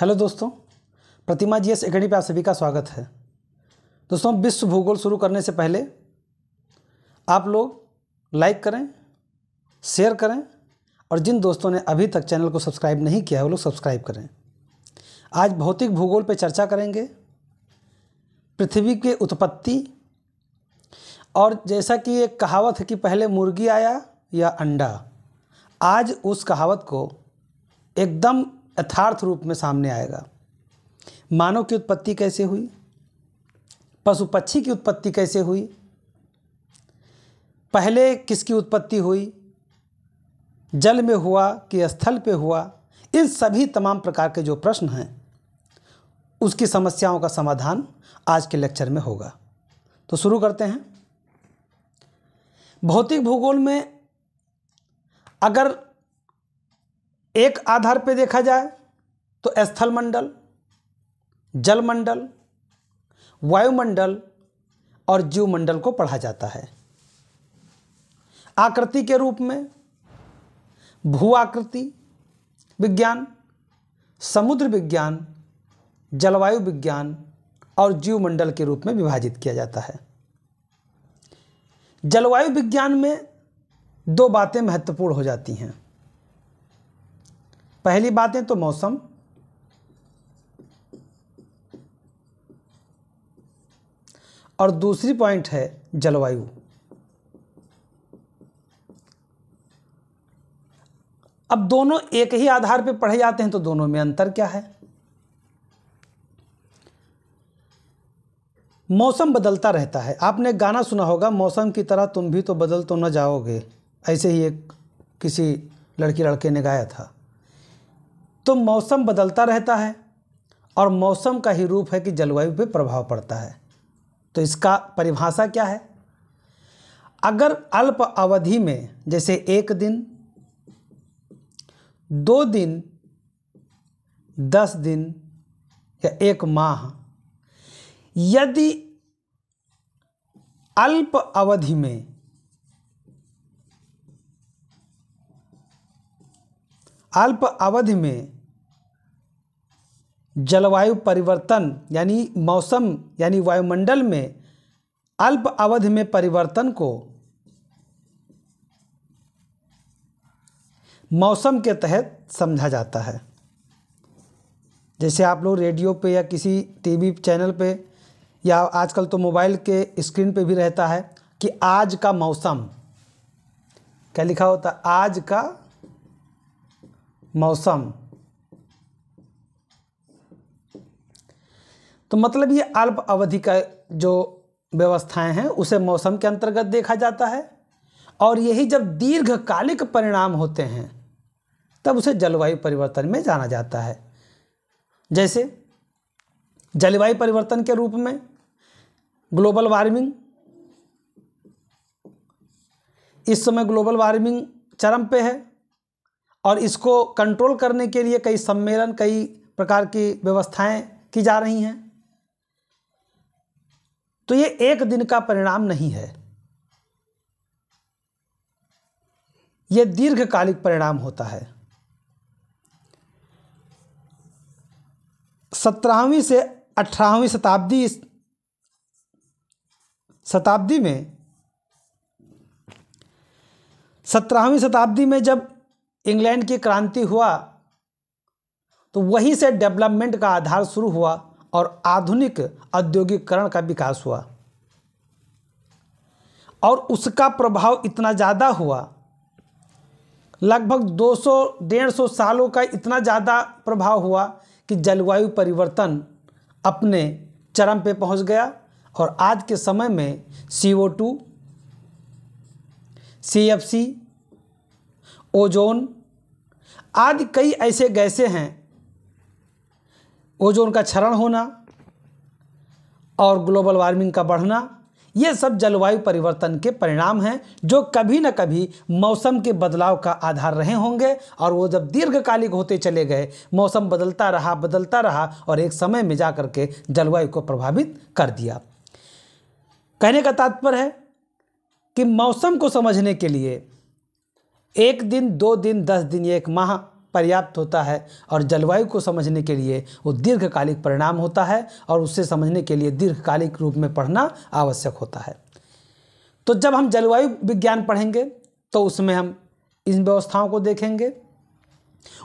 hello दोस्तों प्रतिमा G S academy पर आप सभी का स्वागत है दोस्तों विश्व भूगोल शुरू करने से पहले आप लोग लाइक करें शेयर करें और जिन दोस्तों ने अभी तक चैनल को सब्सक्राइब नहीं किया है वो लोग सब्सक्राइब करें आज भौतिक भूगोल पर चर्चा करेंगे पृथ्वी के उत्पत्ति और जैसा कि एक कहावत है कि पहले मुर्गी आया या अंडा आज उस कहावत को एकदम यथार्थ रूप में सामने आएगा मानव की उत्पत्ति कैसे हुई पशु पक्षी की उत्पत्ति कैसे हुई पहले किसकी उत्पत्ति हुई जल में हुआ कि स्थल पे हुआ इन सभी तमाम प्रकार के जो प्रश्न हैं उसकी समस्याओं का समाधान आज के लेक्चर में होगा तो शुरू करते हैं भौतिक भूगोल में अगर एक आधार पे देखा जाए तो स्थल मंडल मंडल वायुमंडल और जीवमंडल को पढ़ा जाता है आकृति के रूप में भू आकृति विज्ञान समुद्र विज्ञान जलवायु विज्ञान और जीवमंडल के रूप में विभाजित किया जाता है जलवायु विज्ञान में दो बातें महत्वपूर्ण हो जाती हैं पहली बात है तो मौसम और दूसरी पॉइंट है जलवायु अब दोनों एक ही आधार पर पढ़े जाते हैं तो दोनों में अंतर क्या है मौसम बदलता रहता है आपने गाना सुना होगा मौसम की तरह तुम भी तो बदल तो न जाओगे ऐसे ही एक किसी लड़की लड़के ने गाया था तो मौसम बदलता रहता है और मौसम का ही रूप है कि जलवायु पे प्रभाव पड़ता है तो इसका परिभाषा क्या है अगर अल्प अवधि में जैसे एक दिन दो दिन दस दिन या एक माह यदि अल्प अवधि में अल्प अवधि में जलवायु परिवर्तन यानी मौसम यानी वायुमंडल में अल्प अवधि में परिवर्तन को मौसम के तहत समझा जाता है जैसे आप लोग रेडियो पे या किसी टीवी चैनल पे या आजकल तो मोबाइल के स्क्रीन पे भी रहता है कि आज का मौसम क्या लिखा होता है आज का मौसम तो मतलब ये अल्प अवधि का जो व्यवस्थाएं हैं उसे मौसम के अंतर्गत देखा जाता है और यही जब दीर्घकालिक परिणाम होते हैं तब उसे जलवायु परिवर्तन में जाना जाता है जैसे जलवायु परिवर्तन के रूप में ग्लोबल वार्मिंग इस समय ग्लोबल वार्मिंग चरम पे है और इसको कंट्रोल करने के लिए कई सम्मेलन कई प्रकार की व्यवस्थाएं की जा रही हैं तो ये एक दिन का परिणाम नहीं है यह दीर्घकालिक परिणाम होता है सत्रहवीं से अठारहवीं शताब्दी शताब्दी में सत्रहवीं शताब्दी में जब इंग्लैंड की क्रांति हुआ तो वहीं से डेवलपमेंट का आधार शुरू हुआ और आधुनिक औद्योगिकरण का विकास हुआ और उसका प्रभाव इतना ज़्यादा हुआ लगभग 200 150 सालों का इतना ज़्यादा प्रभाव हुआ कि जलवायु परिवर्तन अपने चरम पे पहुंच गया और आज के समय में C O two C F C ozone आदि कई ऐसे गैसें हैं ओजोन का क्षरण होना और ग्लोबल वार्मिंग का बढ़ना ये सब जलवायु परिवर्तन के परिणाम हैं जो कभी न कभी मौसम के बदलाव का आधार रहे होंगे और वो जब दीर्घकालिक होते चले गए मौसम बदलता रहा बदलता रहा और एक समय में जा करके जलवायु को प्रभावित कर दिया कहने का तात्पर्य है कि मौसम को समझने के लिए एक दिन दो दिन दस दिन एक माह पर्याप्त होता है और जलवायु को समझने के लिए वो दीर्घकालिक परिणाम होता है और उससे समझने के लिए दीर्घकालिक रूप में पढ़ना आवश्यक होता है तो जब हम जलवायु विज्ञान पढ़ेंगे तो उसमें हम इन व्यवस्थाओं को देखेंगे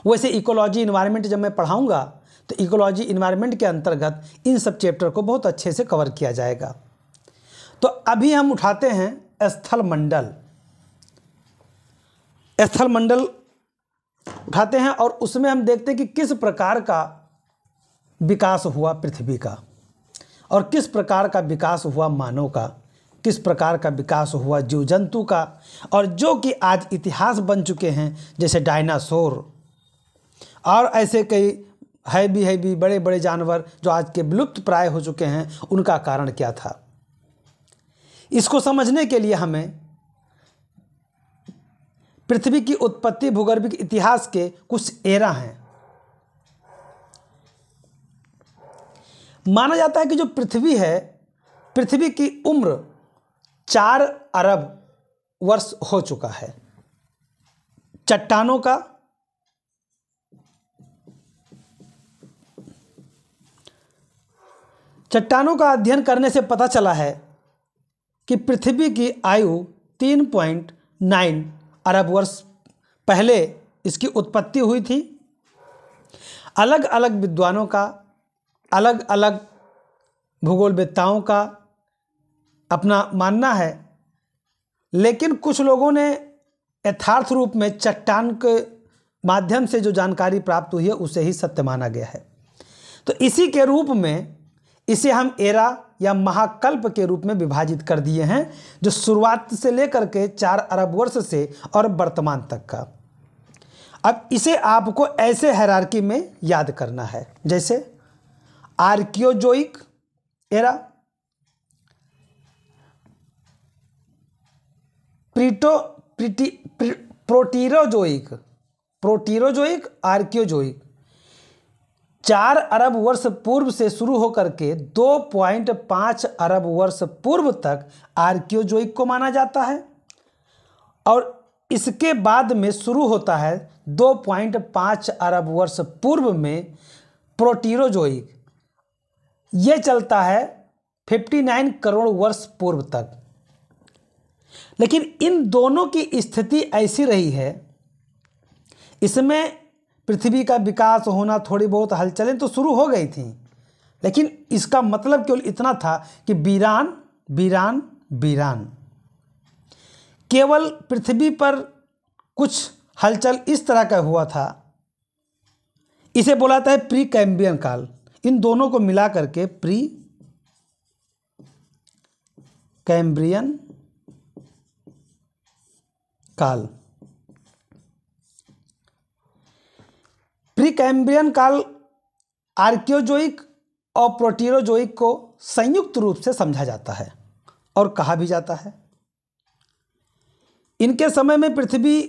वैसे इकोलॉजी इन्वायरमेंट जब मैं पढ़ाऊँगा तो इकोलॉजी इन्वायरमेंट के अंतर्गत इन सब चैप्टर को बहुत अच्छे से कवर किया जाएगा तो अभी हम उठाते हैं स्थल मंडल स्थल मंडल उठाते हैं और उसमें हम देखते हैं कि किस प्रकार का विकास हुआ पृथ्वी का और किस प्रकार का विकास हुआ मानव का किस प्रकार का विकास हुआ जीव जंतु का और जो कि आज इतिहास बन चुके हैं जैसे डायनासोर और ऐसे कई है भी बड़े बड़े जानवर जो आज के विलुप्त प्राय हो चुके हैं उनका कारण क्या था इसको समझने के लिए हमें पृथ्वी की उत्पत्ति भूगर्भिक इतिहास के कुछ एरा हैं माना जाता है कि जो पृथ्वी है पृथ्वी की उम्र चार अरब वर्ष हो चुका है चट्टानों का चट्टानों का अध्ययन करने से पता चला है कि पृथ्वी की आयु तीन पॉइंट नाइन अरब वर्ष पहले इसकी उत्पत्ति हुई थी अलग अलग विद्वानों का अलग अलग भूगोलवेत्ताओं का अपना मानना है लेकिन कुछ लोगों ने यथार्थ रूप में चट्टान के माध्यम से जो जानकारी प्राप्त हुई है उसे ही सत्य माना गया है तो इसी के रूप में इसे हम एरा या महाकल्प के रूप में विभाजित कर दिए हैं जो शुरुआत से लेकर के चार अरब वर्ष से और वर्तमान तक का अब इसे आपको ऐसे हैरारकी में याद करना है जैसे आर्कियोजोइक एरा प्रीटो प्रोटीरोजोइक प्रोटीरोजोइक आर्कियोजोइक चार अरब वर्ष पूर्व से शुरू होकर के दो पॉइंट पाँच अरब वर्ष पूर्व तक आर्कियोजोइक को माना जाता है और इसके बाद में शुरू होता है दो पॉइंट पाँच अरब वर्ष पूर्व में प्रोटीरोजोइक ये चलता है फिफ्टी नाइन करोड़ वर्ष पूर्व तक लेकिन इन दोनों की स्थिति ऐसी रही है इसमें पृथ्वी का विकास होना थोड़ी बहुत हलचलें तो शुरू हो गई थी लेकिन इसका मतलब केवल इतना था कि वीरान वीरान वीरान केवल पृथ्वी पर कुछ हलचल इस तरह का हुआ था इसे बोला जाता है प्री कैम्बियन काल इन दोनों को मिला करके प्री कैम्ब्रियन काल प्री कैम्ब्रियन काल आर्कियोजोइक और प्रोटीरोजोइक को संयुक्त रूप से समझा जाता है और कहा भी जाता है इनके समय में पृथ्वी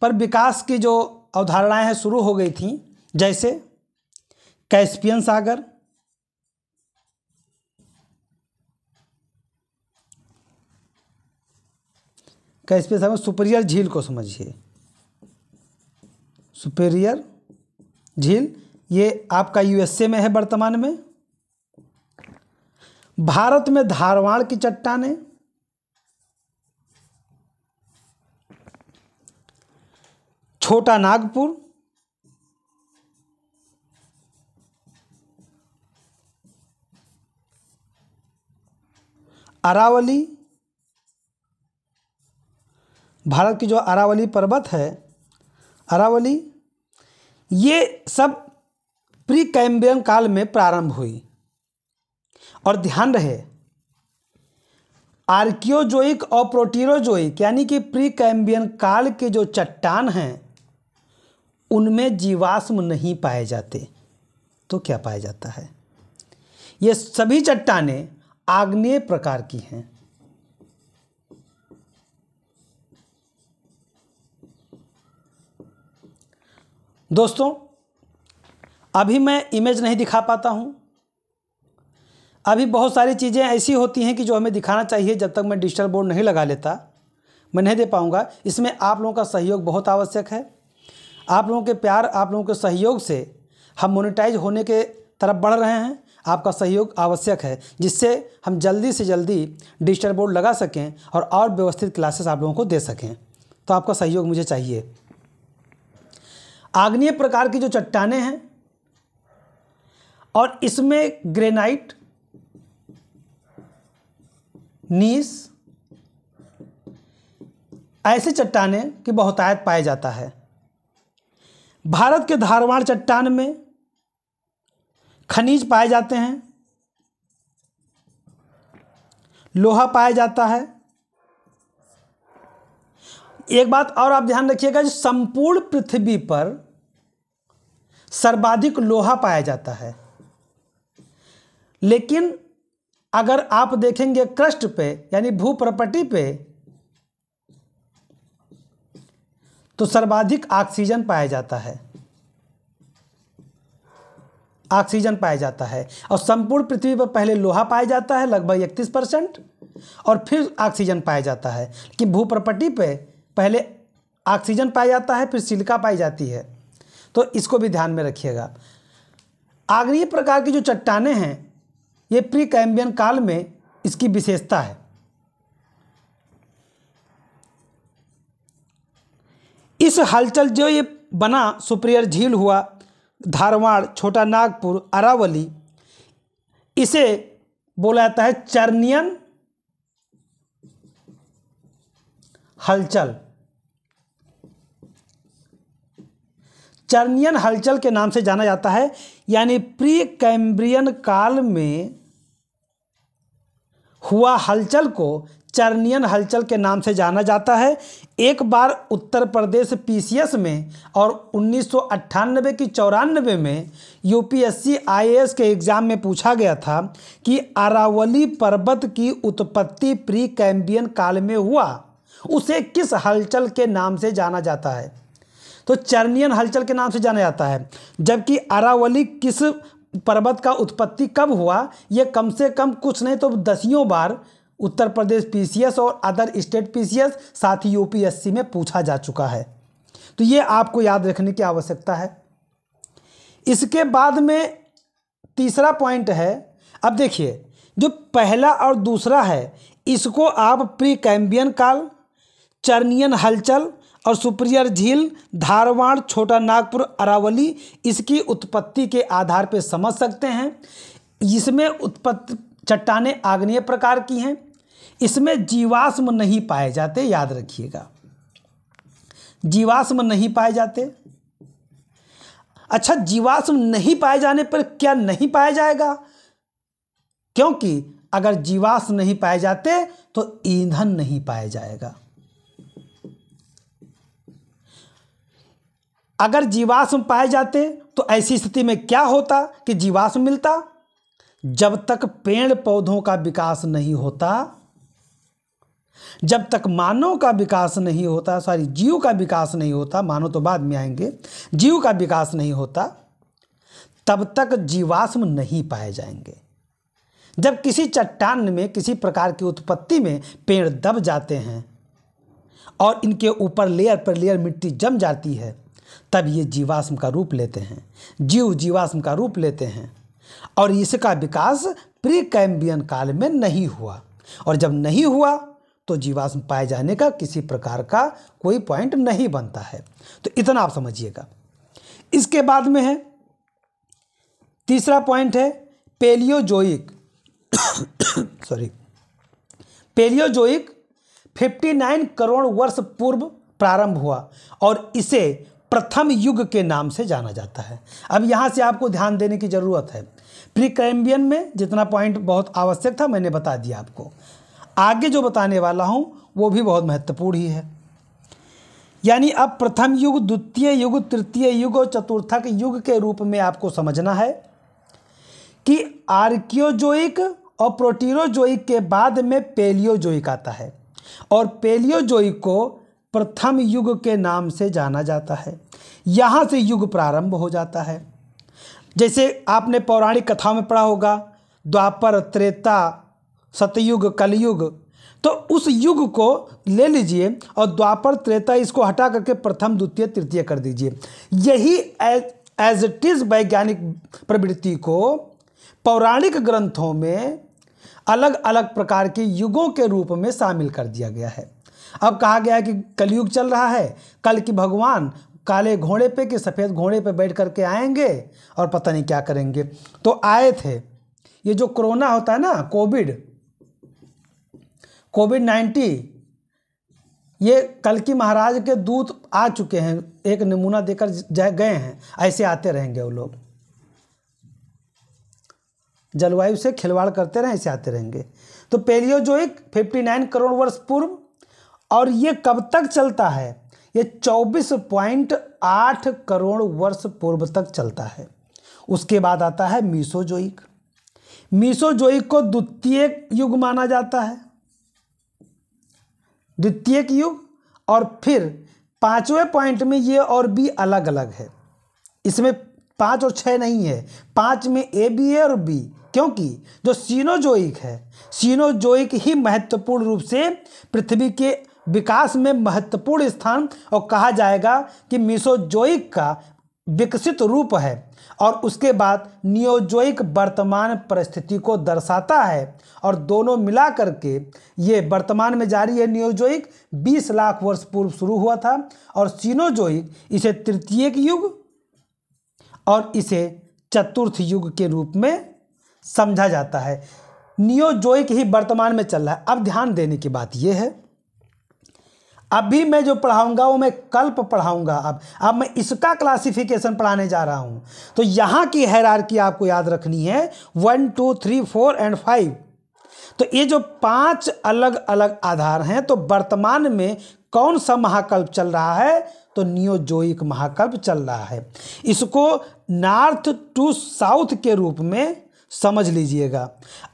पर विकास की जो अवधारणाएं हैं शुरू हो गई थीं जैसे कैस्पियन सागर कैस्पियन सागर सुपेरियर झील को समझिए सुपेरियर झील ये आपका यूएसए में है वर्तमान में भारत में धारवाड़ की चट्टाने छोटा नागपुर अरावली भारत की जो अरावली पर्वत है अरावली ये सब प्री कैम्बियम काल में प्रारंभ हुई और ध्यान रहे आर्कियोजोइक और प्रोटीरोजोइक यानी कि प्री कैम्बियन काल के जो चट्टान हैं उनमें जीवाश्म नहीं पाए जाते तो क्या पाया जाता है ये सभी चट्टाने आग्नेय प्रकार की हैं दोस्तों अभी मैं इमेज नहीं दिखा पाता हूँ अभी बहुत सारी चीज़ें ऐसी होती हैं कि जो हमें दिखाना चाहिए जब तक मैं डिजिटल बोर्ड नहीं लगा लेता मैं नहीं दे पाऊँगा इसमें आप लोगों का सहयोग बहुत आवश्यक है आप लोगों के प्यार आप लोगों के सहयोग से हम मोनिटाइज होने के तरफ बढ़ रहे हैं आपका सहयोग आवश्यक है जिससे हम जल्दी से जल्दी डिजिटल बोर्ड लगा सकें और और व्यवस्थित क्लासेस आप लोगों को दे सकें तो आपका सहयोग मुझे चाहिए आग्नेय प्रकार की जो चट्टाने हैं और इसमें ग्रेनाइट नीस ऐसे चट्टाने की बहुतायत पाया जाता है भारत के धारवाड़ चट्टान में खनिज पाए जाते हैं लोहा पाया जाता है एक बात और आप ध्यान रखिएगा जो संपूर्ण पृथ्वी पर सर्वाधिक लोहा पाया जाता है लेकिन अगर आप देखेंगे क्रस्ट पे यानी भू प्रपटी पे तो सर्वाधिक ऑक्सीजन पाया जाता है ऑक्सीजन पाया जाता है और संपूर्ण पृथ्वी पर पहले लोहा पाया जाता है लगभग इकतीस परसेंट और फिर ऑक्सीजन पाया जाता है कि भू प्रपटी पे पहले ऑक्सीजन पाया जाता है फिर सिलिका पाई जाती है तो इसको भी ध्यान में रखिएगा आग्रीय प्रकार की जो चट्टाने हैं ये प्री कैम्बियन काल में इसकी विशेषता है इस हलचल जो ये बना सुप्रियर झील हुआ धारवाड़ छोटा नागपुर अरावली इसे बोला जाता है चर्नियन हलचल चर्नियन हलचल के नाम से जाना जाता है यानी प्री कैम्ब्रियन काल में हुआ हलचल को चर्नियन हलचल के नाम से जाना जाता है एक बार उत्तर प्रदेश पीसीएस में और उन्नीस की चौरानबे में यूपीएससी आईएएस के एग्ज़ाम में पूछा गया था कि अरावली पर्वत की उत्पत्ति प्री कैम्बियन काल में हुआ उसे किस हलचल के नाम से जाना जाता है तो चरनियन हलचल के नाम से जाना जाता है जबकि अरावली किस पर्वत का उत्पत्ति कब हुआ यह कम से कम कुछ नहीं तो दसियों बार उत्तर प्रदेश पीसीएस और अदर स्टेट पीसीएस साथ ही यूपीएससी में पूछा जा चुका है तो ये आपको याद रखने की आवश्यकता है इसके बाद में तीसरा पॉइंट है अब देखिए जो पहला और दूसरा है इसको आप प्री कैम्बियन काल चर्नियन हलचल और सुप्रियर झील धारवाड़ छोटा नागपुर अरावली इसकी उत्पत्ति के आधार पर समझ सकते हैं इसमें उत्पत्ति चट्टाने आग्नेय प्रकार की हैं इसमें जीवाश्म नहीं पाए जाते याद रखिएगा जीवाश्म नहीं पाए जाते अच्छा जीवाश्म नहीं पाए जाने पर क्या नहीं पाया जाएगा क्योंकि अगर जीवाश्म नहीं पाए जाते तो ईंधन नहीं पाया जाएगा अगर जीवाश्म पाए जाते तो ऐसी स्थिति में क्या होता कि जीवाश्म मिलता जब तक पेड़ पौधों का विकास नहीं होता जब तक मानव का विकास नहीं होता सॉरी जीव का विकास नहीं होता मानव तो बाद में आएंगे जीव का विकास नहीं होता तब तक जीवाश्म नहीं पाए जाएंगे जब किसी चट्टान में किसी प्रकार की उत्पत्ति में पेड़ दब जाते हैं और इनके ऊपर लेयर पर लेयर मिट्टी जम जाती है तब ये जीवाश्म का रूप लेते हैं जीव जीवाश्म का रूप लेते हैं और इसका विकास प्री कैम्बियन काल में नहीं हुआ और जब नहीं हुआ तो जीवाश्म पाए जाने का किसी प्रकार का कोई पॉइंट नहीं बनता है तो इतना आप समझिएगा इसके बाद में है तीसरा पॉइंट है पेलियोजोइक सॉरी पेलियोजोइक 59 करोड़ वर्ष पूर्व प्रारंभ हुआ और इसे प्रथम युग के नाम से जाना जाता है अब यहाँ से आपको ध्यान देने की ज़रूरत है प्रिक्रैम्बियन में जितना पॉइंट बहुत आवश्यक था मैंने बता दिया आपको आगे जो बताने वाला हूँ वो भी बहुत महत्वपूर्ण ही है यानी अब प्रथम युग द्वितीय युग तृतीय युग और चतुर्थक युग के रूप में आपको समझना है कि आर्कियोजोइक और प्रोटीरोजोइक के बाद में पेलियोजोइक आता है और पेलियोजोइक को प्रथम युग के नाम से जाना जाता है यहाँ से युग प्रारंभ हो जाता है जैसे आपने पौराणिक कथाओं में पढ़ा होगा द्वापर त्रेता सतयुग कलयुग तो उस युग को ले लीजिए और द्वापर त्रेता इसको हटा करके प्रथम द्वितीय तृतीय कर दीजिए यही एज इट इज़ वैज्ञानिक प्रवृत्ति को पौराणिक ग्रंथों में अलग अलग प्रकार के युगों के रूप में शामिल कर दिया गया है अब कहा गया है कि कलयुग चल रहा है कल की भगवान काले घोड़े पे कि सफ़ेद घोड़े पे बैठ करके आएंगे और पता नहीं क्या करेंगे तो आए थे ये जो कोरोना होता है ना कोविड कोविड नाइन्टी ये कल की महाराज के दूत आ चुके हैं एक नमूना देकर गए हैं ऐसे आते रहेंगे वो लोग जलवायु से खिलवाड़ करते रहें ऐसे आते रहेंगे तो जो एक फिफ्टी नाइन करोड़ वर्ष पूर्व और ये कब तक चलता है ये 24.8 करोड़ वर्ष पूर्व तक चलता है उसके बाद आता है मीसोजोइक मीसोजोइक को द्वितीय युग माना जाता है द्वितीय युग और फिर पांचवें पॉइंट में ये और बी अलग अलग है इसमें पाँच और छह नहीं है पाँच में ए बी है और बी क्योंकि जो सीनोजोइक है सीनोजोइक ही महत्वपूर्ण रूप से पृथ्वी के विकास में महत्वपूर्ण स्थान और कहा जाएगा कि मिसोजोइक का विकसित रूप है और उसके बाद नियोजोइक वर्तमान परिस्थिति को दर्शाता है और दोनों मिला करके ये वर्तमान में जारी है नियोजोइक 20 लाख वर्ष पूर्व शुरू हुआ था और सीनोजोइक इसे तृतीय युग और इसे चतुर्थ युग के रूप में समझा जाता है नियोजोइक ही वर्तमान में चल रहा है अब ध्यान देने की बात यह है अभी मैं जो पढ़ाऊंगा वो मैं कल्प पढ़ाऊंगा अब अब मैं इसका क्लासिफिकेशन पढ़ाने जा रहा हूँ तो यहाँ की हैरारकी आपको याद रखनी है one two three four and five तो ये जो पांच अलग अलग आधार हैं तो वर्तमान में कौन सा महाकल्प चल रहा है तो नियोजोइक महाकल्प चल रहा है इसको नॉर्थ टू साउथ के रूप में समझ लीजिएगा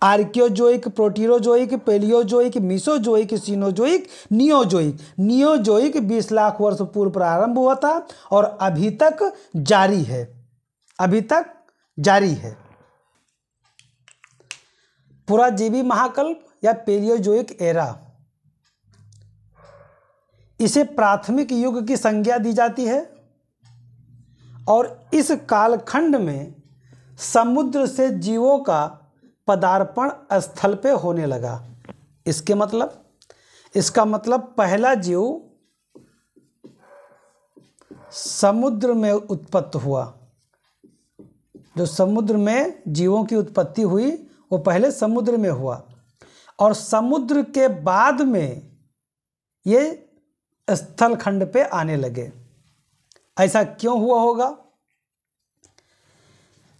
Archaeozoic Proterozoic Palaeozoic Mesozoic Cenozoic Neozoic Neozoic 20 lakh वर्ष पूर्व प्रारंभ हुआ था और अभी तक जारी है अभी तक जारी है पूरा जीवी महाकल्प या पेलियोजोइक एरा इसे प्राथमिक युग की संज्ञा दी जाती है और इस कालखंड में समुद्र से जीवों का पदार्पण स्थल पे होने लगा इसके मतलब इसका मतलब पहला जीव समुद्र में उत्पत्त हुआ जो समुद्र में जीवों की उत्पत्ति हुई वो पहले समुद्र में हुआ और समुद्र के बाद में ये स्थलखंड पे आने लगे ऐसा क्यों हुआ होगा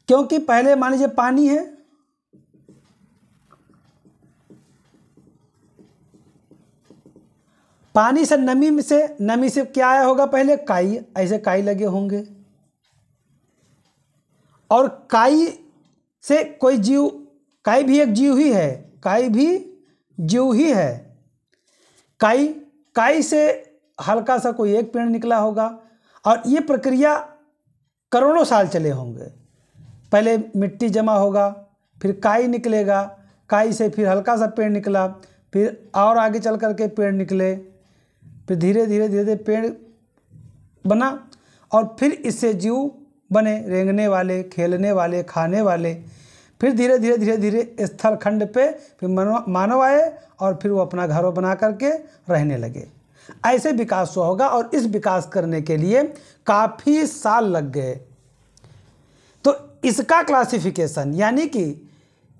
क्योंकि पहले मान लीजिए पानी है पानी से नमी में से नमी से क्या आया होगा पहले काई ऐसे काई लगे होंगे और काई से कोई जीव काई भी एक जीव ही है काई भी जीव ही है काई काई से हल्का सा कोई एक पेड़ निकला होगा और ये प्रक्रिया करोड़ों साल चले होंगे पहले मिट्टी जमा होगा फिर काई निकलेगा काई से फिर हल्का सा पेड़ निकला फिर और आगे चल करके पेड़ निकले फिर धीरे धीरे धीरे धीरे पेड़ बना और फिर इससे जीव बने रेंगने वाले खेलने वाले खाने वाले फिर धीरे धीरे धीरे धीरे स्थल खंड पे फिर मानव आए और फिर वो अपना घरों बना करके रहने लगे ऐसे विकास हुआ होगा और इस विकास करने के लिए काफ़ी साल लग गए इसका क्लासिफिकेशन यानी कि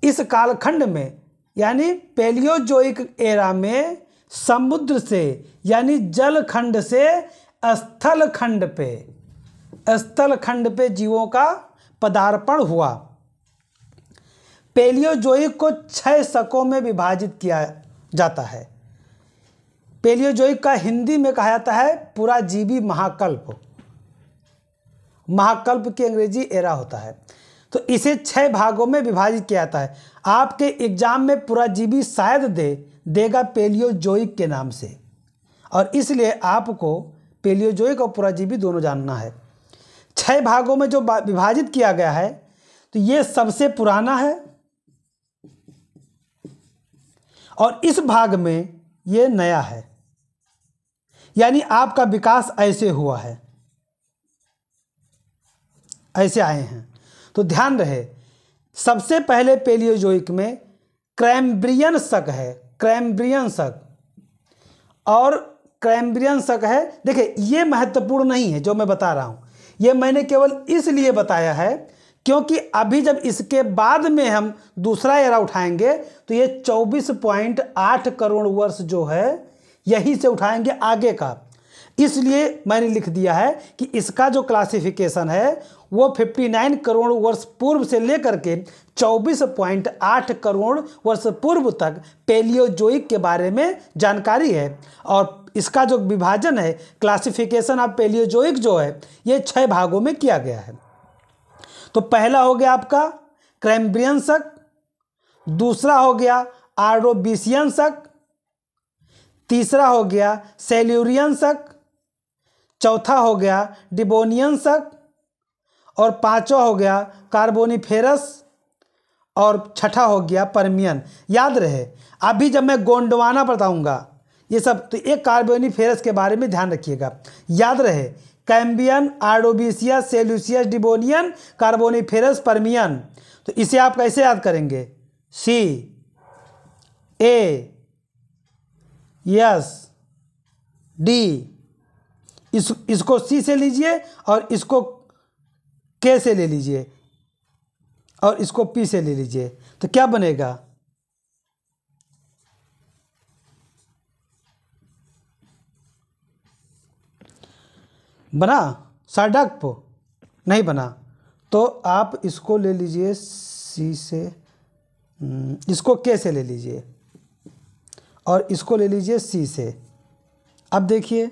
इस कालखंड में यानी पेलियोजोइक एरा में समुद्र से यानी जलखंड से स्थलखंड पे स्थलखंड पे जीवों का पदार्पण हुआ पेलियोजोइक को छह शकों में विभाजित किया जाता है पेलियोजोइक का हिंदी में कहा जाता है पूरा जीवी महाकल्प महाकल्प की अंग्रेजी एरा होता है तो इसे छः भागों में विभाजित किया जाता है आपके एग्जाम में पुराजीवी शायद दे देगा पेलियोजोइक के नाम से और इसलिए आपको पेलियोजोइक और पुराजीवी दोनों जानना है छः भागों में जो विभाजित किया गया है तो ये सबसे पुराना है और इस भाग में ये नया है यानी आपका विकास ऐसे हुआ है ऐसे आए हैं तो ध्यान रहे सबसे पहले पेलियोजोइक में क्रैम्ब्रियन शक है क्रैम्ब्रियन शक और क्रैम्ब्रियन शक है देखिए ये महत्वपूर्ण नहीं है जो मैं बता रहा हूँ ये मैंने केवल इसलिए बताया है क्योंकि अभी जब इसके बाद में हम दूसरा एरा उठाएंगे तो ये 24.8 करोड़ वर्ष जो है यहीं से उठाएंगे आगे का इसलिए मैंने लिख दिया है कि इसका जो क्लासिफिकेशन है वो 59 करोड़ वर्ष पूर्व से लेकर के 24.8 करोड़ वर्ष पूर्व तक पेलियोजोइक के बारे में जानकारी है और इसका जो विभाजन है क्लासिफिकेशन ऑफ पेलियोजोइक जो है ये छः भागों में किया गया है तो पहला हो गया आपका क्रैम्ब्रियन शक दूसरा हो गया आरोबिसियन शक तीसरा हो गया सेल्यूरियन शक चौथा हो गया डिबोनियन शक और पांचवा हो गया कार्बोनीफेरस और छठा हो गया परमियन याद रहे अभी जब मैं गोंडवाना बताऊंगा ये सब तो एक कार्बोनीफेरस के बारे में ध्यान रखिएगा याद रहे Cambrian Ordovician Silurian Devonian Carboniferous Permian तो इसे आप कैसे याद करेंगे सी ए यस डी इस इसको सी से लीजिए और इसको के से ले लीजिए और इसको पी से ले लीजिए तो क्या बनेगा बना साडक नहीं बना तो आप इसको ले लीजिए सी से हम्म, इसको के से ले लीजिए और इसको ले लीजिए सी से अब देखिए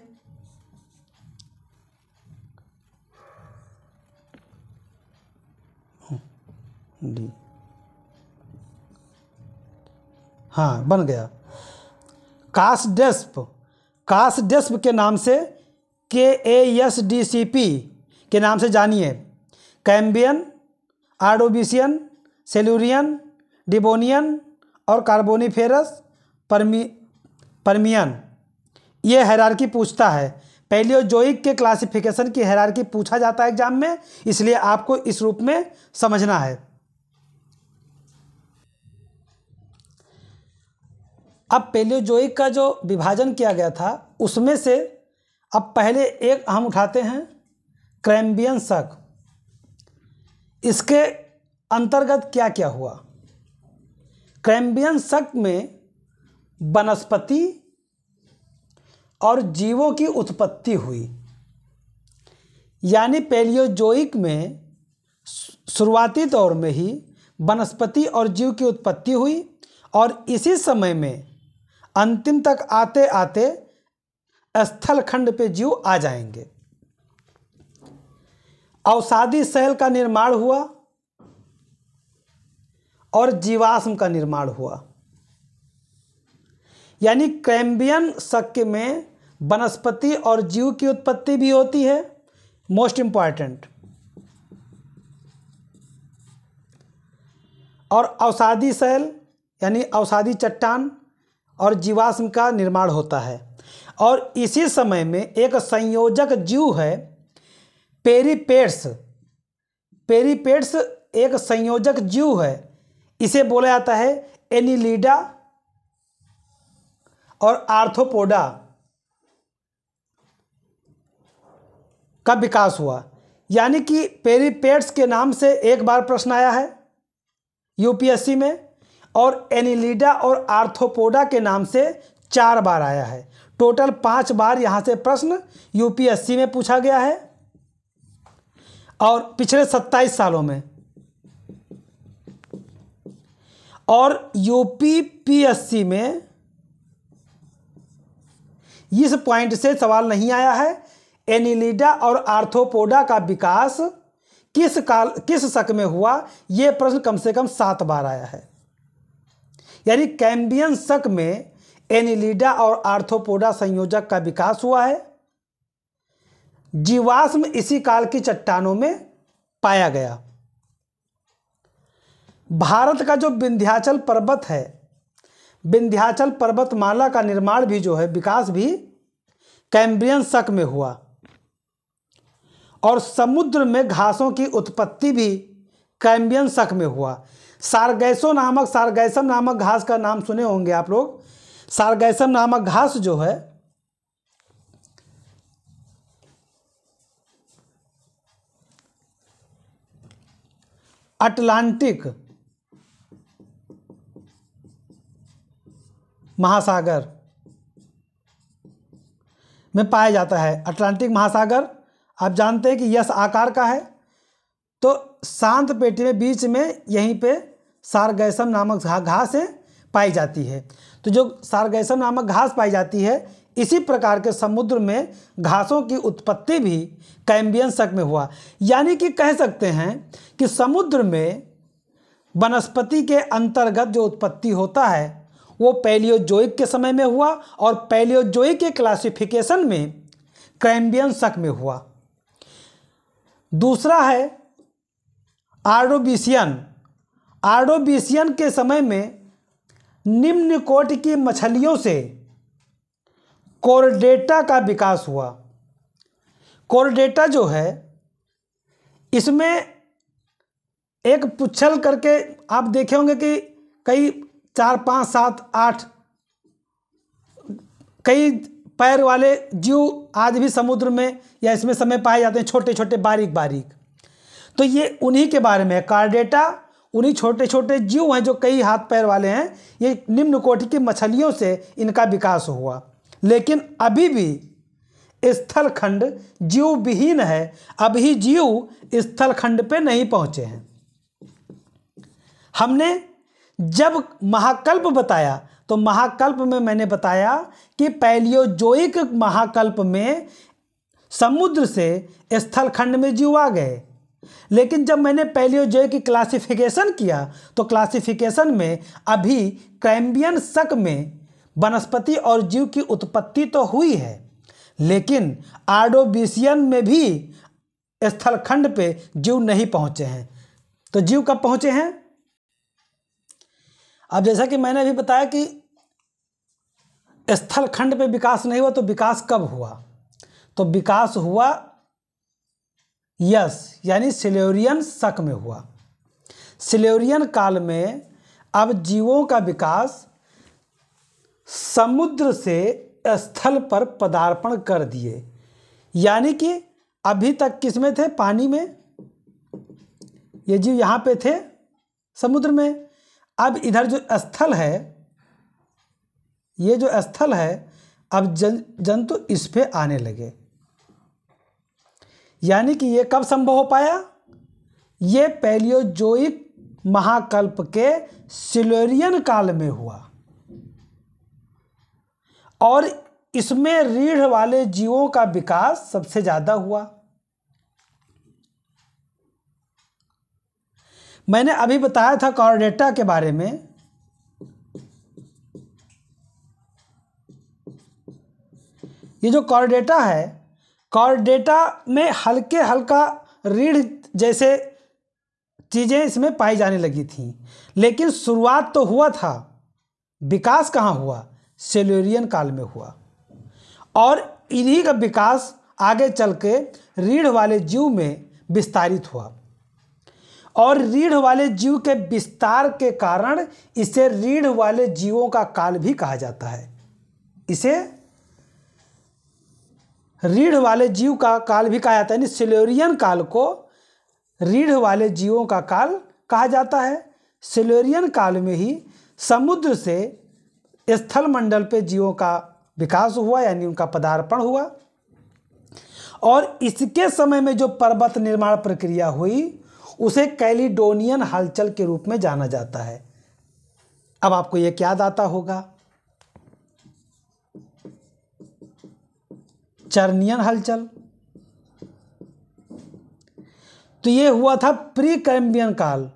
डी हाँ बन गया कासडेस्प कासडेस्प के नाम से K A S D C P के नाम से जानिए कैम्बियन आर्डोबिसियन सेल्यूरियन डिबोनियन और कार्बोनीफेरस परमी परमियन ये हैरारकी पूछता है पेलियोजोइक के क्लासिफिकेशन की हैरारकी पूछा जाता है एग्जाम में इसलिए आपको इस रूप में समझना है अब पेलियोजोइक का जो विभाजन किया गया था उसमें से अब पहले एक हम उठाते हैं क्रैम्बियन शक इसके अंतर्गत क्या क्या हुआ क्रैम्बियन शक में वनस्पति और जीवों की उत्पत्ति हुई यानी पेलियोजोइक में शुरुआती दौर में ही वनस्पति और जीव की उत्पत्ति हुई और इसी समय में अंतिम तक आते आते स्थल खंड पे जीव आ जाएंगे अवसादी शैल का निर्माण हुआ और जीवाश्म का निर्माण हुआ यानी क्रैम्बियन शक्य में वनस्पति और जीव की उत्पत्ति भी होती है मोस्ट इंपॉर्टेंट और अवसादी शैल यानी अवसादी चट्टान और जीवाश्म का निर्माण होता है और इसी समय में एक संयोजक जीव है पेरीपेट्स पेरीपेट्स एक संयोजक जीव है इसे बोला जाता है एनिलीडा और आर्थोपोडा का विकास हुआ यानी कि पेरीपेट्स के नाम से एक बार प्रश्न आया है यूपीएससी में और एनिलीडा और आर्थोपोडा के नाम से चार बार आया है टोटल पांच बार यहाँ से प्रश्न यूपीएससी में पूछा गया है और पिछले सत्ताईस सालों में और यूपीपीएससी में इस पॉइंट से सवाल नहीं आया है एनिलिडा और आर्थोपोडा का विकास किस काल किस शक में हुआ यह प्रश्न कम से कम सात बार आया है यानी कैम्बियन शक में एनिलीडा और आर्थोपोडा संयोजक का विकास हुआ है जीवाश्म इसी काल की चट्टानों में पाया गया भारत का जो विंध्याचल पर्वत है विंध्याचल पर्वतमाला का निर्माण भी जो है विकास भी कैम्ब्रियन शक में हुआ और समुद्र में घासों की उत्पत्ति भी कैम्बियन शक में हुआ सारगैसो नामक सारगैसम नामक घास का नाम सुने होंगे आप लोग सारगैसम नामक घास जो है अटलांटिक महासागर में पाया जाता है अटलांटिक महासागर आप जानते हैं कि यश आकार का है तो शांत पेटी में बीच में यहीं पे सारगैसम नामक घास पाई जाती है तो जो सारगैसम नामक घास पाई जाती है इसी प्रकार के समुद्र में घासों की उत्पत्ति भी कैम्बियन शक में हुआ यानी कि कह सकते हैं कि समुद्र में वनस्पति के अंतर्गत जो उत्पत्ति होता है वो पैलियोजोइक के समय में हुआ और पैलियोजोइक के क्लासिफिकेशन में क्रैम्बियन शक में हुआ दूसरा है आर्डोबिसियन आर्डोबिसियन के समय में निम्न कोट की मछलियों से कोरडेटा का विकास हुआ कोरडेटा जो है इसमें एक पुच्छल करके आप देखे होंगे कि कई चार पाँच सात आठ कई पैर वाले जीव आज भी समुद्र में या इसमें समय पाए जाते हैं छोटे छोटे बारीक बारीक तो ये उन्हीं के बारे में कार्डेटा उन्हीं छोटे छोटे जीव हैं जो कई हाथ पैर वाले हैं ये निम्न कोटि की मछलियों से इनका विकास हुआ लेकिन अभी भी स्थल खंड जीव विहीन है अभी जीव स्थल खंड पे नहीं पहुंचे हैं हमने जब महाकल्प बताया तो महाकल्प में मैंने बताया कि पैलियोजोइक महाकल्प में समुद्र से स्थलखंड में जीव आ गए लेकिन जब मैंने पैलियोजोइक की क्लासिफिकेशन किया तो क्लासिफिकेशन में अभी क्रैम्बियन शक में वनस्पति और जीव की उत्पत्ति तो हुई है लेकिन आर्डोबिसियन में भी स्थलखंड पे जीव नहीं पहुंचे हैं तो जीव कब पहुंचे हैं अब जैसा कि मैंने अभी बताया कि स्थलखंड पे विकास नहीं हुआ तो विकास कब हुआ तो विकास हुआ यस यानी सिलेरियन शक में हुआ सिलेरियन काल में अब जीवों का विकास समुद्र से स्थल पर पदार्पण कर दिए यानी कि अभी तक किस में थे पानी में ये जीव यहाँ पे थे समुद्र में अब इधर जो स्थल है ये जो स्थल है अब जन जंतु इस पे आने लगे यानी कि ये कब संभव हो पाया ये पैलियोजोइक महाकल्प के सिलोरियन काल में हुआ और इसमें रीढ़ वाले जीवों का विकास सबसे ज़्यादा हुआ मैंने अभी बताया था कॉर्डेटा के बारे में ये जो कॉर्डेटा है कॉर्डेटा में हल्के हल्का रीढ़ जैसे चीज़ें इसमें पाई जाने लगी थी लेकिन शुरुआत तो हुआ था विकास कहाँ हुआ सेल्यूरियन काल में हुआ और इन्हीं का विकास आगे चल के रीढ़ वाले जीव में विस्तारित हुआ और रीढ़ वाले जीव के विस्तार के कारण इसे रीढ़ वाले जीवों का काल भी कहा जाता है इसे रीढ़ वाले जीव का काल भी कहा जाता है यानी सिलोरियन काल को रीढ़ वाले जीवों का काल कहा जाता है सिलोरियन काल में ही समुद्र से स्थल मंडल पे जीवों का विकास हुआ यानी उनका पदार्पण हुआ और इसके समय में जो पर्वत निर्माण प्रक्रिया हुई उसे कैलिडोनियन हलचल के रूप में जाना जाता है अब आपको यह याद आता होगा चर्नियन हलचल तो ये हुआ था प्री कैम्बियन काल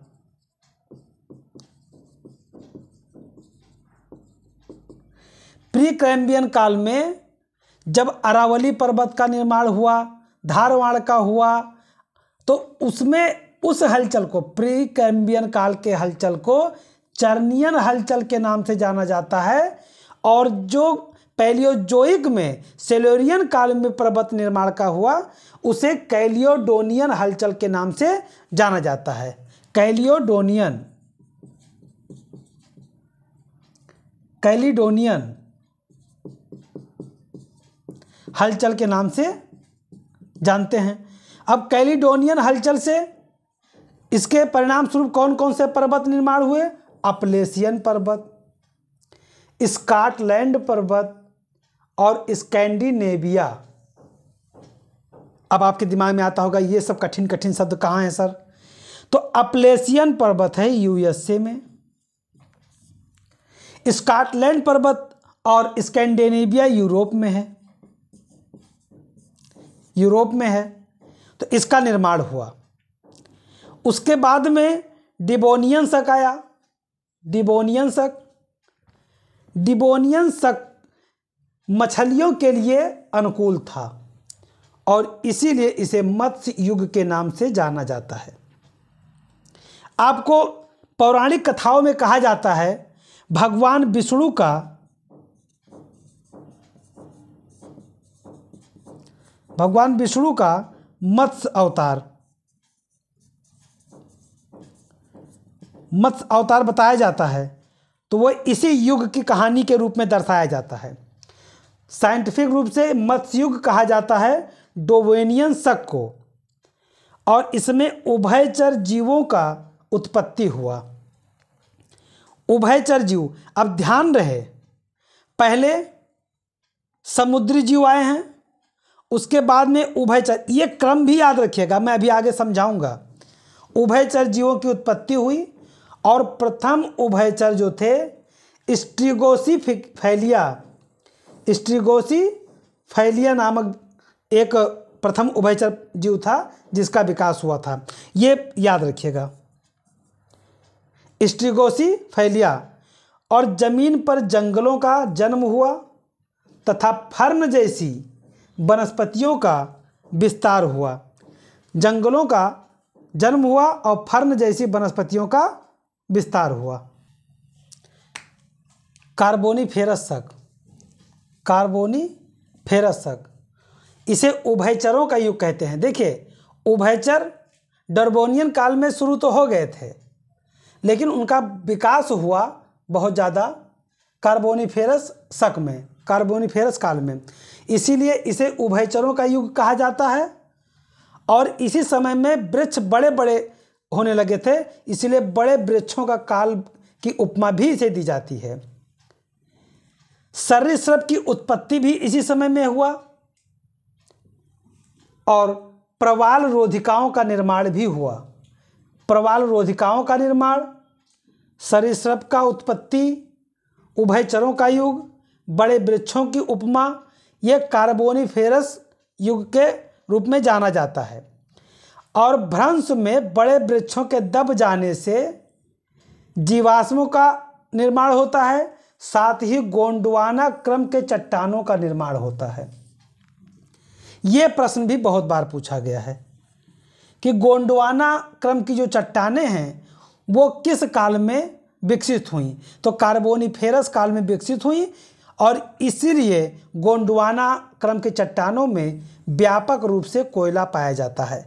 प्री कैम्बियन काल में जब अरावली पर्वत का निर्माण हुआ धारवाड़ का हुआ तो उसमें उस हलचल को प्री कैम्बियन काल के हलचल को चर्नियन हलचल के नाम से जाना जाता है और जो पैलियोजोइक में सेलोरियन काल में पर्वत निर्माण का हुआ उसे कैलियोडोनियन हलचल के नाम से जाना जाता है कैलियोडोनियन कैलिडोनियन हलचल के नाम से जानते हैं अब कैलिडोनियन हलचल से इसके परिणाम स्वरूप कौन कौन से पर्वत निर्माण हुए अपलेसियन पर्वत स्काटलैंड पर्वत और स्कैंडिनेविया अब आपके दिमाग में आता होगा ये सब कठिन कठिन शब्द कहाँ हैं सर तो अपलेसियन पर्वत है यूएसए में स्कॉटलैंड पर्वत और स्कैंडिनेविया यूरोप में है यूरोप में है तो इसका निर्माण हुआ उसके बाद में डिबोनियन शक आया डिबोनियन शक डिबोनियन शक मछलियों के लिए अनुकूल था और इसीलिए इसे मत्स्य युग के नाम से जाना जाता है आपको पौराणिक कथाओं में कहा जाता है भगवान विष्णु का भगवान विष्णु का मत्स्य अवतार मत्स्य अवतार बताया जाता है तो वह इसी युग की कहानी के रूप में दर्शाया जाता है साइंटिफिक रूप से मत्स्युग कहा जाता है डोवेनियन शक को और इसमें उभयचर जीवों का उत्पत्ति हुआ उभयचर जीव अब ध्यान रहे पहले समुद्री जीव आए हैं उसके बाद में उभयचर ये क्रम भी याद रखिएगा मैं अभी आगे समझाऊंगा उभयचर जीवों की उत्पत्ति हुई और प्रथम उभयचर जो थे स्ट्रीगोसी फैलिया स्ट्रीगोसी फैलिया नामक एक प्रथम उभयचर जीव था जिसका विकास हुआ था ये याद रखिएगा स्ट्रीगोसी फैलिया और जमीन पर जंगलों का जन्म हुआ तथा फर्न जैसी वनस्पतियों का विस्तार हुआ जंगलों का जन्म हुआ और फर्न जैसी वनस्पतियों का विस्तार हुआ फेरस शक कार्बोनी फेरसक इसे उभयचरों का युग कहते हैं देखिए उभयचर डर्बोनियन काल में शुरू तो हो गए थे लेकिन उनका विकास हुआ बहुत ज़्यादा कार्बोनीफेरस शक में कार्बोनीफेरस काल में इसीलिए इसे उभयचरों का युग कहा जाता है और इसी समय में वृक्ष बड़े बड़े होने लगे थे इसीलिए बड़े वृक्षों का काल की उपमा भी इसे दी जाती है सरीसृप की उत्पत्ति भी इसी समय में हुआ और प्रवाल रोधिकाओं का निर्माण भी हुआ प्रवाल रोधिकाओं का निर्माण सरिसप का उत्पत्ति उभयचरों का युग बड़े वृक्षों की उपमा यह कार्बोनिफेरस युग के रूप में जाना जाता है और भ्रंश में बड़े वृक्षों के दब जाने से जीवाश्मों का निर्माण होता है साथ ही गोंडवाना क्रम के चट्टानों का निर्माण होता है ये प्रश्न भी बहुत बार पूछा गया है कि गोंडवाना क्रम की जो चट्टाने हैं वो किस काल में विकसित हुई तो कार्बोनिफेरस काल में विकसित हुई और इसीलिए गोंडवाना क्रम के चट्टानों में व्यापक रूप से कोयला पाया जाता है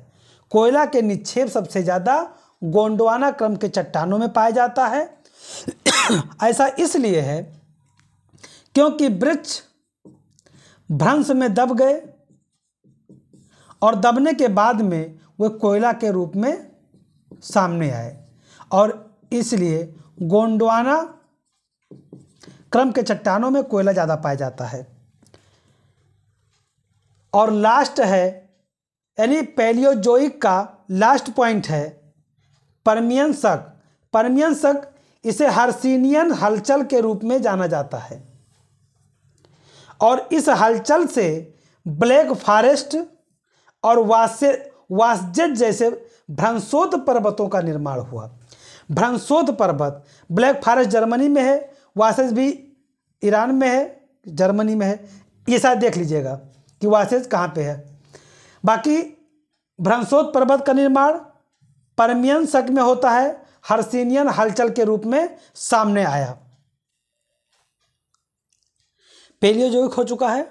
कोयला के निक्षेप सबसे ज़्यादा गोंडवाना क्रम के चट्टानों में पाया जाता है ऐसा इसलिए है क्योंकि वृक्ष भ्रंश में दब गए और दबने के बाद में वे कोयला के रूप में सामने आए और इसलिए गोंडवाना क्रम के चट्टानों में कोयला ज़्यादा पाया जाता है और लास्ट है यानी पेलियोजोइक का लास्ट पॉइंट है परमियन शक परमियन शक इसे हर्सिनियन हलचल के रूप में जाना जाता है और इस हलचल से ब्लैक फॉरेस्ट और वासे वासजेट जैसे भ्रंशोध पर्वतों का निर्माण हुआ भ्रंशोध पर्वत ब्लैक फॉरेस्ट जर्मनी में है वासेज भी ईरान में है जर्मनी में है ये शायद देख लीजिएगा कि वासेज कहाँ पे है बाकी भ्रंशोध पर्वत का निर्माण परमियन शक में होता है हर्सिनियन हलचल के रूप में सामने आया पेलियोजोइक हो चुका है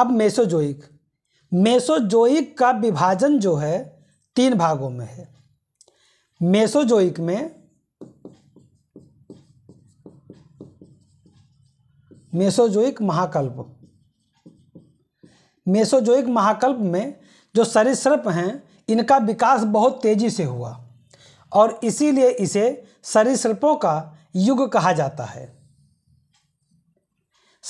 अब मेसोजोइक मेसोजोइक का विभाजन जो है तीन भागों में है मेसोजोइक में मेसोजोइक महाकल्प मेसोजोइक महाकल्प में जो सरीसृप हैं इनका विकास बहुत तेज़ी से हुआ और इसीलिए इसे सरीसृपों का युग कहा जाता है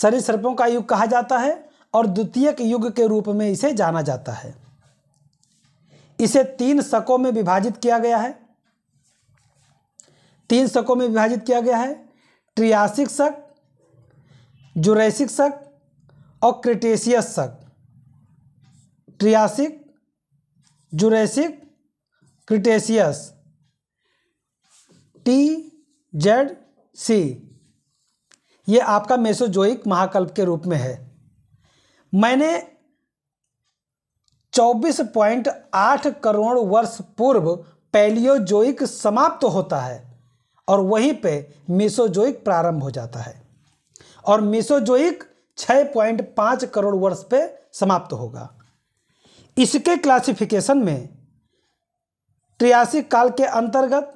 सरीसृपों का युग कहा जाता है और द्वितीय युग के रूप में इसे जाना जाता है इसे तीन शकों में विभाजित किया गया है तीन शकों में विभाजित किया गया है ट्रियासिक शक जुरैसिक शक और क्रिटेशियस शक Triassic Jurassic Cretaceous T Z C ये आपका मेसोजोइक महाकल्प के रूप में है मैंने 24.8 करोड़ वर्ष पूर्व पैलियोजोइक समाप्त तो होता है और वहीं पे मेसोजोइक प्रारंभ हो जाता है और मेसोजोइक 6.5 करोड़ वर्ष पे समाप्त तो होगा इसके क्लासिफिकेशन में त्रियासी काल के अंतर्गत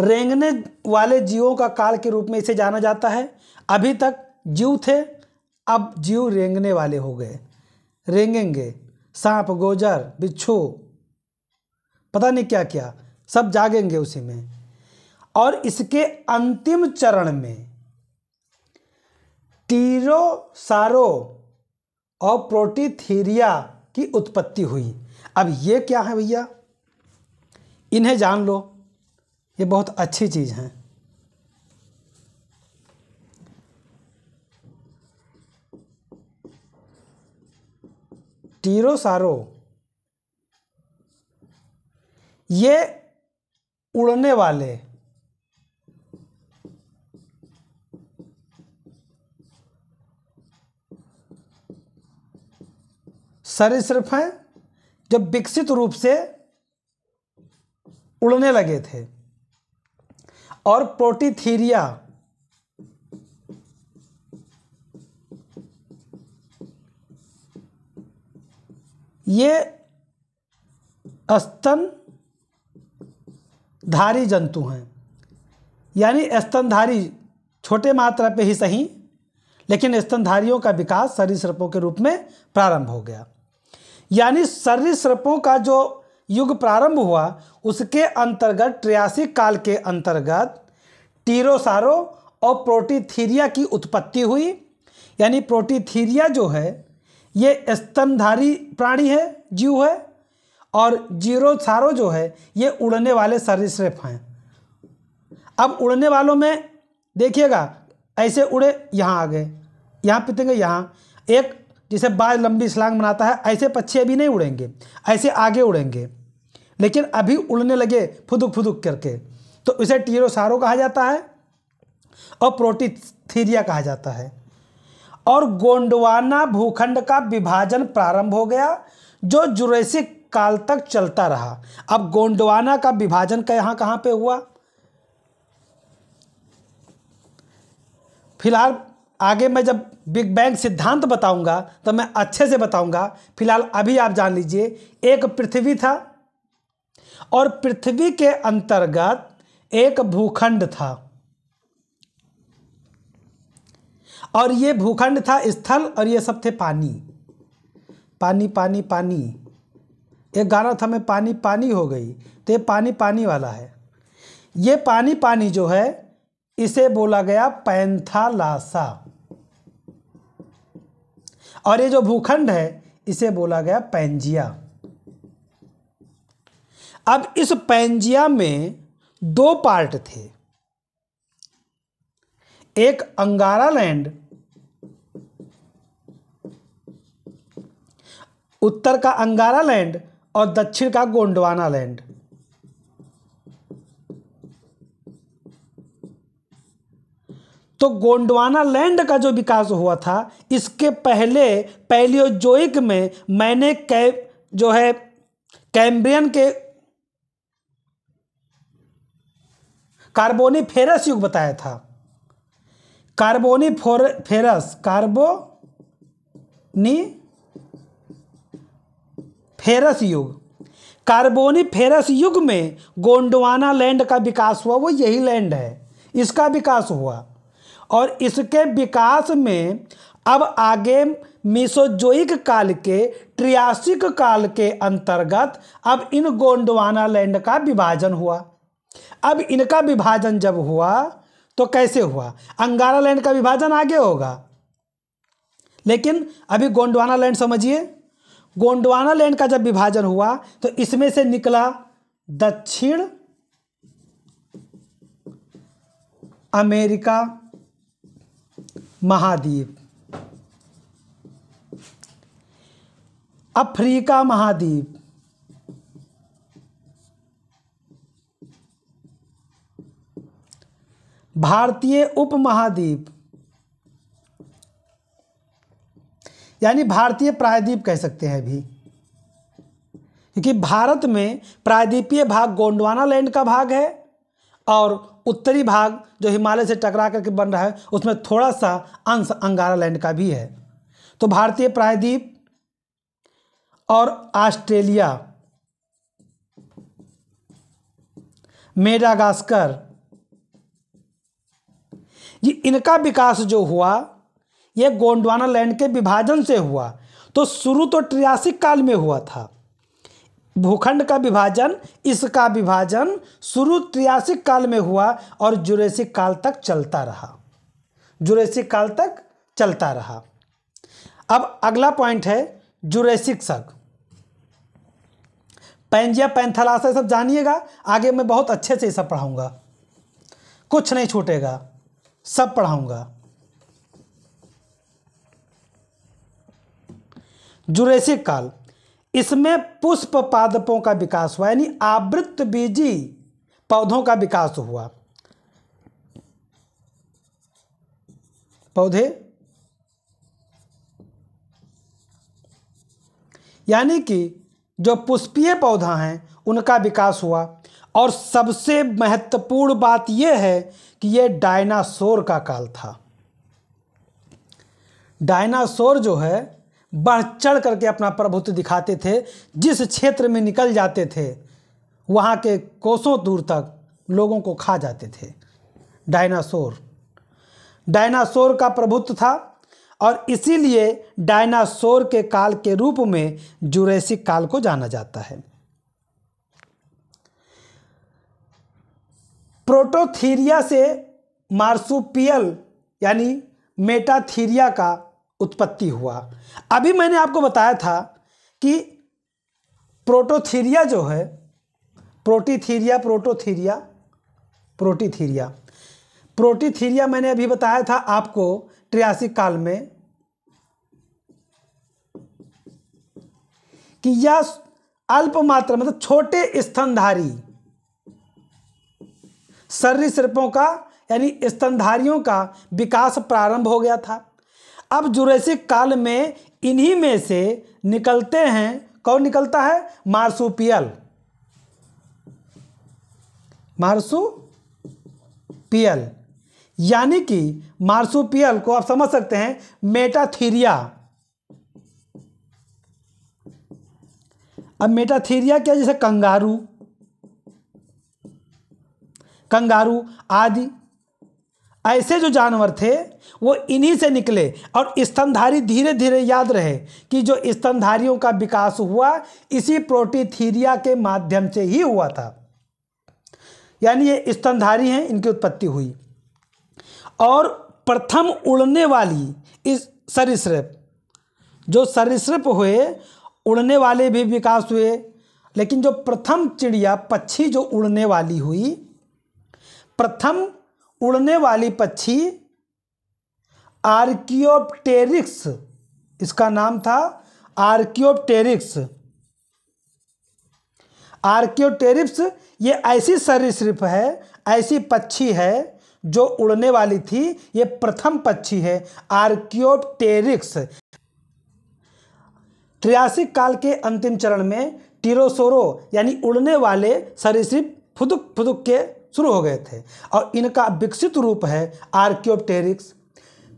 रेंगने वाले जीवों का काल के रूप में इसे जाना जाता है अभी तक जीव थे अब जीव रेंगने वाले हो गए रेंगेंगे सांप गोजर बिच्छू पता नहीं क्या क्या सब जागेंगे उसी में और इसके अंतिम चरण में टीरोसारो और प्रोटीथीरिया की उत्पत्ति हुई अब ये क्या है भैया इन्हें जान लो ये बहुत अच्छी चीज़ है टीरोसारो ये उड़ने वाले सिर्फ हैं जब विकसित रूप से उड़ने लगे थे और प्रोटीथीरिया ये स्तनधारी जंतु हैं यानी स्तनधारी छोटे मात्रा पे ही सही लेकिन स्तनधारियों का विकास सरीसृपों के रूप में प्रारंभ हो गया यानी सरीसृपों का जो युग प्रारंभ हुआ उसके अंतर्गत ट्रियासी काल के अंतर्गत टीरोसारो और प्रोटीथीरिया की उत्पत्ति हुई यानी प्रोटीथीरिया जो है ये स्तनधारी प्राणी है जीव है और जीरोसारो जो है ये उड़ने वाले सरिश्रेफ हैं अब उड़ने वालों में देखिएगा ऐसे उड़े यहाँ आ गए यहाँ पीतेंगे यहाँ एक जिसे बाज लंबी छलांग बनाता है ऐसे पक्षी अभी नहीं उड़ेंगे ऐसे आगे उड़ेंगे लेकिन अभी उड़ने लगे फुदुक फुदुक करके तो इसे टीरोसारो कहा जाता है और प्रोटीथीरिया कहा जाता है और गोंडवाना भूखंड का विभाजन प्रारंभ हो गया जो जुरैसिक काल तक चलता रहा अब गोंडवाना का विभाजन कहाँ कहाँ पे हुआ फिलहाल आगे मैं जब बिग बैंग सिद्धांत बताऊंगा तो मैं अच्छे से बताऊंगा फिलहाल अभी आप जान लीजिए एक पृथ्वी था और पृथ्वी के अंतर्गत एक भूखंड था और ये भूखंड था स्थल और ये सब थे पानी पानी पानी पानी एक गाना था मैं पानी पानी हो गई तो ये पानी पानी वाला है ये पानी पानी जो है इसे बोला गया पैंथालासा और ये जो भूखंड है इसे बोला गया पैंजिया अब इस पैंजिया में दो पार्ट थे एक अंगारा लैंड उत्तर का अंगारा लैंड और दक्षिण का गोंडवाना लैंड तो गोंडवाना लैंड का जो विकास हुआ था इसके पहले पैलियोजोइक में मैंने कै जो है कैम्ब्रियन के कार्बोनी फेरस युग बताया था फोर फेरस कार्बो नी फेरस युग फेरस युग में गोंडवाना लैंड का विकास हुआ वो यही लैंड है इसका विकास हुआ और इसके विकास में अब आगे मिसोजोइक काल के ट्रियासिक काल के अंतर्गत अब इन गोंडवाना लैंड का विभाजन हुआ अब इनका विभाजन जब हुआ तो कैसे हुआ अंगारा लैंड का विभाजन आगे होगा लेकिन अभी गोंडवाना लैंड समझिए गोंडवाना लैंड का जब विभाजन हुआ तो इसमें से निकला दक्षिण अमेरिका महाद्वीप अफ्रीका महाद्वीप भारतीय उपमहाद्वीप यानी भारतीय प्रायद्वीप कह सकते हैं भी क्योंकि भारत में प्रायद्वीपीय भाग गोंडवाना लैंड का भाग है और उत्तरी भाग जो हिमालय से टकरा करके बन रहा है उसमें थोड़ा सा अंश अंगारा लैंड का भी है तो भारतीय प्रायद्वीप और ऑस्ट्रेलिया मेडागास्कर ये इनका विकास जो हुआ ये गोंडवाना लैंड के विभाजन से हुआ तो शुरू तो ट्रियासिक काल में हुआ था भूखंड का विभाजन इसका विभाजन शुरू त्रियासिक काल में हुआ और जुरेसिक काल तक चलता रहा जुरेसिक काल तक चलता रहा अब अगला पॉइंट है जुरेसिक सक पैंजिया पैंथलासा सब जानिएगा आगे मैं बहुत अच्छे से सब पढ़ाऊंगा कुछ नहीं छूटेगा सब पढ़ाऊंगा जुरेसिक काल इसमें पुष्प पादपों का विकास हुआ यानी आवृत्त बीजी पौधों का विकास हुआ पौधे यानी कि जो पुष्पीय पौधा हैं उनका विकास हुआ और सबसे महत्वपूर्ण बात यह है कि यह डायनासोर का काल था डायनासोर जो है बढ़ चढ़ करके अपना प्रभुत्व दिखाते थे जिस क्षेत्र में निकल जाते थे वहाँ के कोसों दूर तक लोगों को खा जाते थे डायनासोर डायनासोर का प्रभुत्व था और इसीलिए डायनासोर के काल के रूप में जुरैसिक काल को जाना जाता है प्रोटोथीरिया से मार्सुपियल यानी मेटाथीरिया का उत्पत्ति हुआ अभी मैंने आपको बताया था कि प्रोटोथीरिया जो है प्रोटीथीरिया प्रोटोथीरिया प्रोटीथीरिया प्रोटीथीरिया मैंने अभी बताया था आपको ट्रियासिक काल में कि यह अल्प मात्रा मतलब छोटे स्तनधारी सर्री सर्पों का यानी स्तनधारियों का विकास प्रारंभ हो गया था अब जुरैसिक काल में इन्हीं में से निकलते हैं कौन निकलता है मार्सुपियल मार्सुपियल यानी कि मार्सुपियल को आप समझ सकते हैं मेटाथीरिया अब मेटाथीरिया क्या जैसे कंगारू कंगारू आदि ऐसे जो जानवर थे वो इन्हीं से निकले और स्तनधारी धीरे धीरे याद रहे कि जो स्तनधारियों का विकास हुआ इसी प्रोटीथीरिया के माध्यम से ही हुआ था यानी ये स्तनधारी हैं इनकी उत्पत्ति हुई और प्रथम उड़ने वाली इस सरिसृप जो सरिसृप हुए उड़ने वाले भी विकास हुए लेकिन जो प्रथम चिड़िया पक्षी जो उड़ने वाली हुई प्रथम उड़ने वाली पक्षी आर्कियोप्टेरिक्स इसका नाम था आर्कियोप्टेरिक्स आर्कियोटेरिप्स ये ऐसी सरीसृप है ऐसी पक्षी है जो उड़ने वाली थी ये प्रथम पक्षी है आर्कियोप्टेरिक्स त्रियासिक काल के अंतिम चरण में टीरोसोरो यानी उड़ने वाले सरीसृप फुदुक फुदुक के शुरू हो गए थे और इनका विकसित रूप है आर्क्योप्टेरिक्स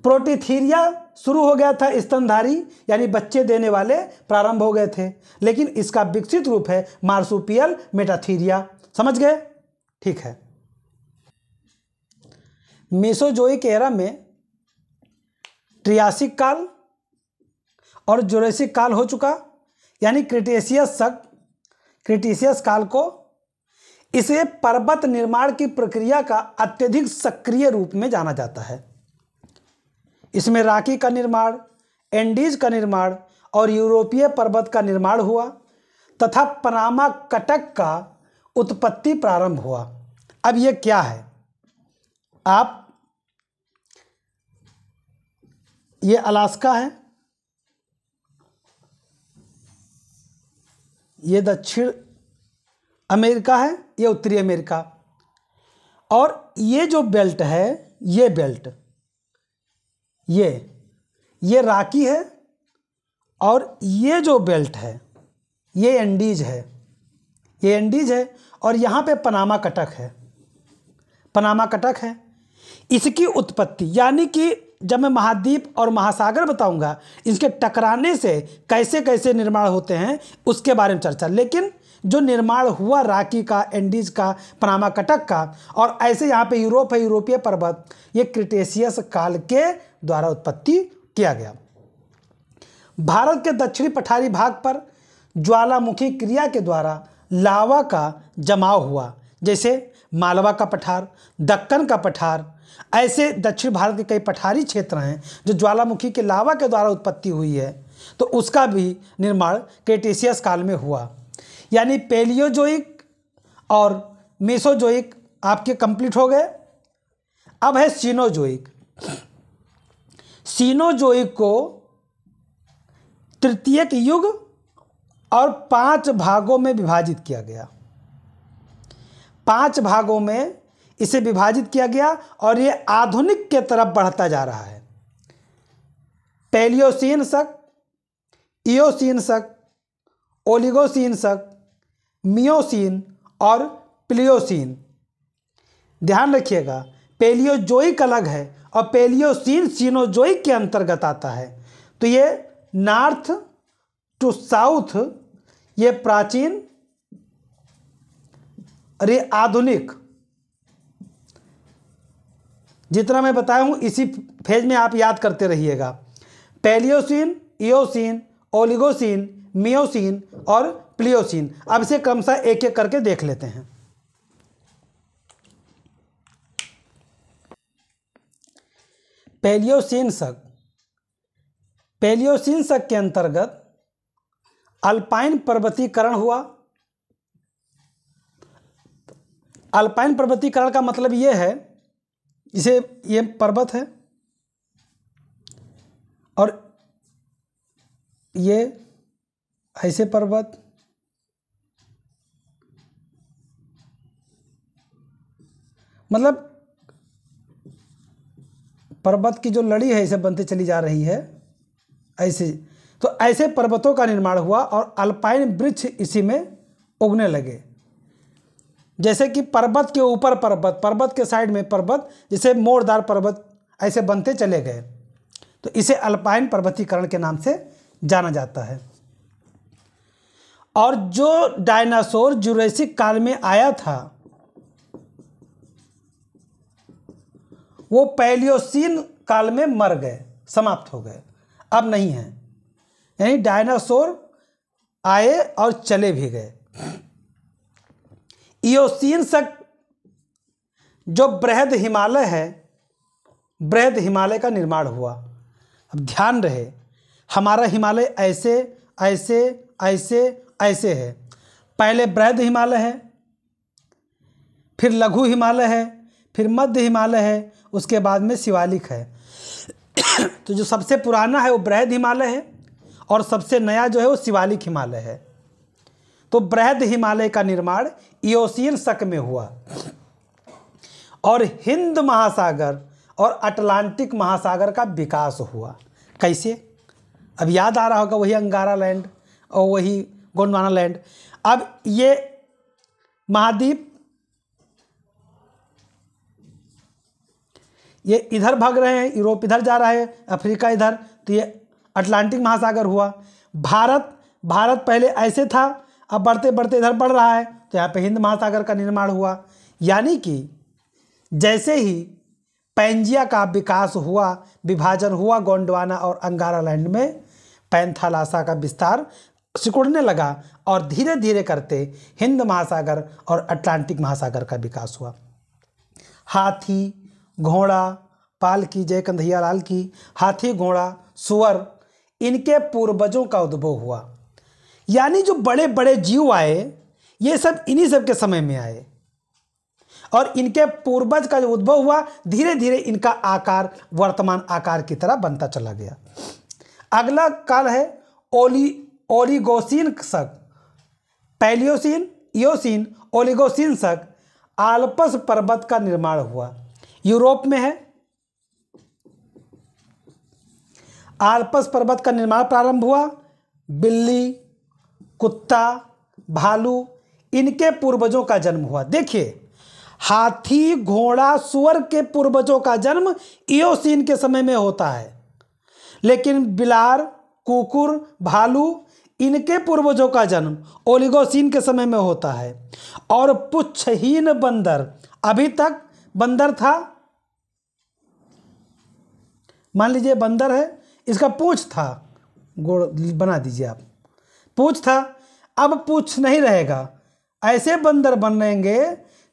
प्रोटीथीरिया शुरू हो गया था स्तनधारी यानी बच्चे देने वाले प्रारंभ हो गए थे लेकिन इसका विकसित रूप है मार्सुपियल मेटाथीरिया समझ गए ठीक है मेसोजोइक एरा में ट्रियासिक काल और जोरेसिक काल हो चुका यानी क्रिटेशियस तक क्रिटेशियस काल को इसे पर्वत निर्माण की प्रक्रिया का अत्यधिक सक्रिय रूप में जाना जाता है इसमें राखी का निर्माण एंडीज का निर्माण और यूरोपीय पर्वत का निर्माण हुआ तथा पनामा कटक का उत्पत्ति प्रारंभ हुआ अब यह क्या है आप ये अलास्का है ये दक्षिण अमेरिका है ये उत्तरी अमेरिका और ये जो बेल्ट है ये बेल्ट ये ये राकी है और ये जो बेल्ट है ये एंडीज है ये एंडीज है और यहाँ पे पनामा कटक है पनामा कटक है इसकी उत्पत्ति यानी कि जब मैं महाद्वीप और महासागर बताऊंगा इसके टकराने से कैसे कैसे निर्माण होते हैं उसके बारे में चर्चा लेकिन जो निर्माण हुआ राकी का एंडीज का पनामा कटक का और ऐसे यहाँ पे यूरोप है यूरोपीय पर्वत ये क्रिटेशियस काल के द्वारा उत्पत्ति किया गया भारत के दक्षिणी पठारी भाग पर ज्वालामुखी क्रिया के द्वारा लावा का जमाव हुआ जैसे मालवा का पठार दक्कन का पठार ऐसे दक्षिण भारत के कई पठारी क्षेत्र हैं जो ज्वालामुखी के लावा के द्वारा उत्पत्ति हुई है तो उसका भी निर्माण क्रिटेशियस काल में हुआ यानी पेलियोजोइक और मेसोजोइक आपके कंप्लीट हो गए अब है सीनोजोइक सीनोजोइक को तृतीयक युग और पांच भागों में विभाजित किया गया पांच भागों में इसे विभाजित किया गया और ये आधुनिक के तरफ बढ़ता जा रहा है पेलियोसिन शक इोसीन शक ओलिगोसिन शक मियोसिन और प्लियोसिन ध्यान रखिएगा पेलियोजोइक अलग है और पेलियोसिन सीनोजोइक के अंतर्गत आता है तो ये नॉर्थ टू साउथ ये प्राचीन अरे आधुनिक जितना मैं बताया हूँ इसी फेज में आप याद करते रहिएगा पेलियोसिन इोसिन ओलिगोसिन मियोसिन और प्लियोसिन अब इसे क्रमशः एक एक करके देख लेते हैं पेलियोसिन शक पेलियोसिन शक के अंतर्गत अल्पाइन पर्वतीकरण हुआ अल्पाइन पर्वतीकरण का मतलब यह है इसे ये पर्वत है और ये ऐसे पर्वत मतलब पर्वत की जो लड़ी है इसे बनती चली जा रही है ऐसे तो ऐसे पर्वतों का निर्माण हुआ और अल्पाइन वृक्ष इसी में उगने लगे जैसे कि पर्वत के ऊपर पर्वत पर्वत के साइड में पर्वत जैसे मोड़दार पर्वत ऐसे बनते चले गए तो इसे अल्पाइन पर्वतीकरण के नाम से जाना जाता है और जो डायनासोर जुरैसिक काल में आया था वो पैलियोसिन काल में मर गए समाप्त हो गए अब नहीं है यानी डायनासोर आए और चले भी गए ईओसीन सक जो बृहद हिमालय है बृहद हिमालय का निर्माण हुआ अब ध्यान रहे हमारा हिमालय ऐसे ऐसे ऐसे ऐसे है पहले बृहद हिमालय है फिर लघु हिमालय है फिर मध्य हिमालय है उसके बाद में शिवालिक है तो जो सबसे पुराना है वो बृहद हिमालय है और सबसे नया जो है वो शिवालिक हिमालय है तो बृहद हिमालय का निर्माण इोसियन शक में हुआ और हिंद महासागर और अटलांटिक महासागर का विकास हुआ कैसे अब याद आ रहा होगा वही अंगारा लैंड और वही गोंडवाना लैंड अब ये महाद्वीप ये इधर भाग रहे हैं यूरोप इधर जा रहा है अफ्रीका इधर तो ये अटलांटिक महासागर हुआ भारत भारत पहले ऐसे था अब बढ़ते बढ़ते इधर बढ़ रहा है तो यहाँ पे हिंद महासागर का निर्माण हुआ यानी कि जैसे ही पैंजिया का विकास हुआ विभाजन हुआ गोंडवाना और अंगारा लैंड में पैंथालासा का विस्तार सिकुड़ने लगा और धीरे धीरे करते हिंद महासागर और अटलांटिक महासागर का विकास हुआ हाथी घोड़ा पालकी जय कंधैया लाल की हाथी घोड़ा सुअर इनके पूर्वजों का उद्भव हुआ यानी जो बड़े बड़े जीव आए ये सब इन्हीं सब के समय में आए और इनके पूर्वज का जो उद्भव हुआ धीरे धीरे इनका आकार वर्तमान आकार की तरह बनता चला गया अगला काल है ओली ओलिगोसिन शक पैलियोसिन योसिन ओलिगोसिन शक आल्पस पर्वत का निर्माण हुआ यूरोप में है आल्पस पर्वत का निर्माण प्रारंभ हुआ बिल्ली कुत्ता भालू इनके पूर्वजों का जन्म हुआ देखिए हाथी घोड़ा सुअर के पूर्वजों का जन्म इयोसीन के समय में होता है लेकिन बिलार कुकुर भालू इनके पूर्वजों का जन्म ओलिगोसिन के समय में होता है और पुच्छहीन बंदर अभी तक बंदर था मान लीजिए बंदर है इसका पूछ था गोड़ बना दीजिए आप पूछ था अब पूछ नहीं रहेगा ऐसे बंदर बनेंगे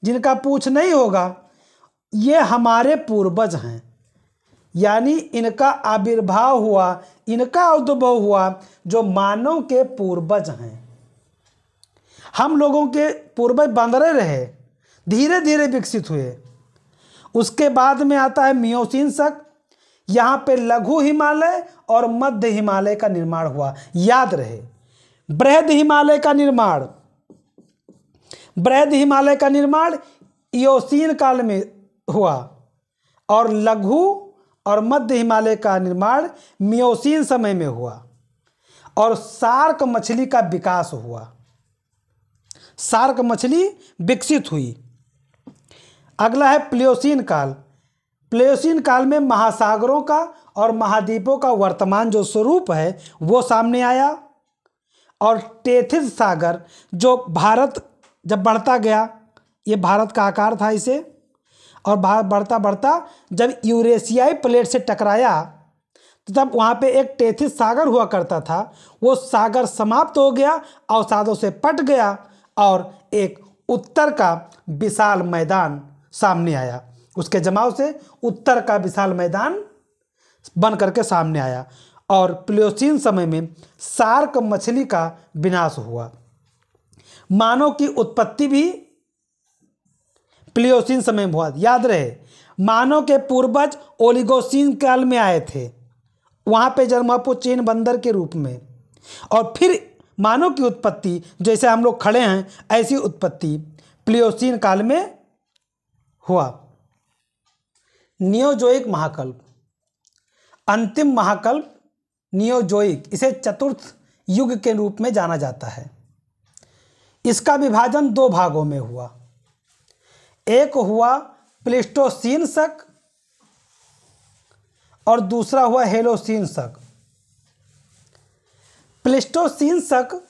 जिनका पूछ नहीं होगा ये हमारे पूर्वज हैं यानी इनका आविर्भाव हुआ इनका उद्भव हुआ जो मानव के पूर्वज हैं हम लोगों के पूर्वज बंदरे रहे धीरे धीरे विकसित हुए उसके बाद में आता है मियोसिन शक यहाँ पे लघु हिमालय और मध्य हिमालय का निर्माण हुआ याद रहे बृहद हिमालय का निर्माण बृहद हिमालय का निर्माण योसीन काल में हुआ और लघु और मध्य हिमालय का निर्माण मियोसीन समय में हुआ और सार्क मछली का विकास हुआ सार्क मछली विकसित हुई अगला है प्लियोसीन काल प्लेसिन काल में महासागरों का और महाद्वीपों का वर्तमान जो स्वरूप है वो सामने आया और टेथिस सागर जो भारत जब बढ़ता गया ये भारत का आकार था इसे और भारत बढ़ता बढ़ता जब यूरेशियाई प्लेट से टकराया तो तब वहाँ पे एक टेथिस सागर हुआ करता था वो सागर समाप्त हो गया अवसादों से पट गया और एक उत्तर का विशाल मैदान सामने आया उसके जमाव से उत्तर का विशाल मैदान बन करके सामने आया और प्लियोसिन समय में सार्क मछली का विनाश हुआ मानव की उत्पत्ति भी प्लियोसिन समय में हुआ याद रहे मानव के पूर्वज ओलिगोसिन काल में आए थे वहाँ पे जन्म आपको चीन बंदर के रूप में और फिर मानव की उत्पत्ति जैसे हम लोग खड़े हैं ऐसी उत्पत्ति प्लियोसिन काल में हुआ नियोजोइक महाकल्प अंतिम महाकल्प नियोजोइक इसे चतुर्थ युग के रूप में जाना जाता है इसका विभाजन दो भागों में हुआ एक हुआ प्लिस्टोसीन शक और दूसरा हुआ हेलोसिन शक प्लिस्टोसीन शक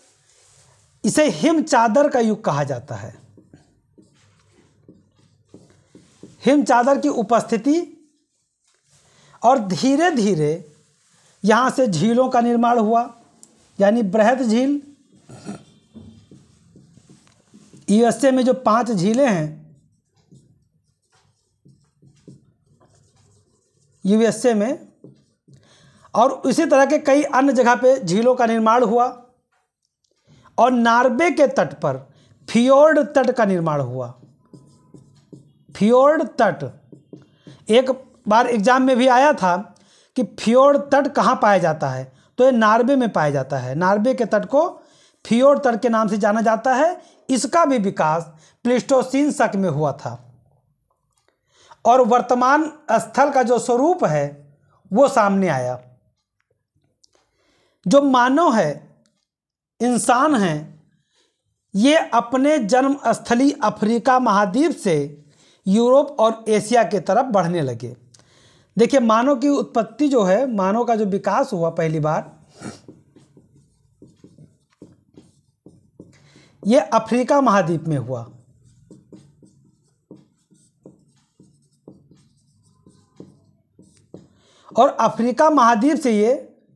इसे हिम चादर का युग कहा जाता है हिमचादर की उपस्थिति और धीरे धीरे यहाँ से झीलों का निर्माण हुआ यानी बृहद झील यूएसए में जो पांच झीलें हैं यूएसए में और इसी तरह के कई अन्य जगह पे झीलों का निर्माण हुआ और नार्वे के तट पर फियोर्ड तट का निर्माण हुआ फ्योर्ड तट एक बार एग्जाम में भी आया था कि फ्योर्ड तट कहाँ पाया जाता है तो ये नार्वे में पाया जाता है नार्वे के तट को फ्योर्ड तट के नाम से जाना जाता है इसका भी विकास प्लिस्टोसिन शक में हुआ था और वर्तमान स्थल का जो स्वरूप है वो सामने आया जो मानव है इंसान है ये अपने जन्म स्थली अफ्रीका महाद्वीप से यूरोप और एशिया के तरफ बढ़ने लगे देखिए मानव की उत्पत्ति जो है मानव का जो विकास हुआ पहली बार यह अफ्रीका महाद्वीप में हुआ और अफ्रीका महाद्वीप से ये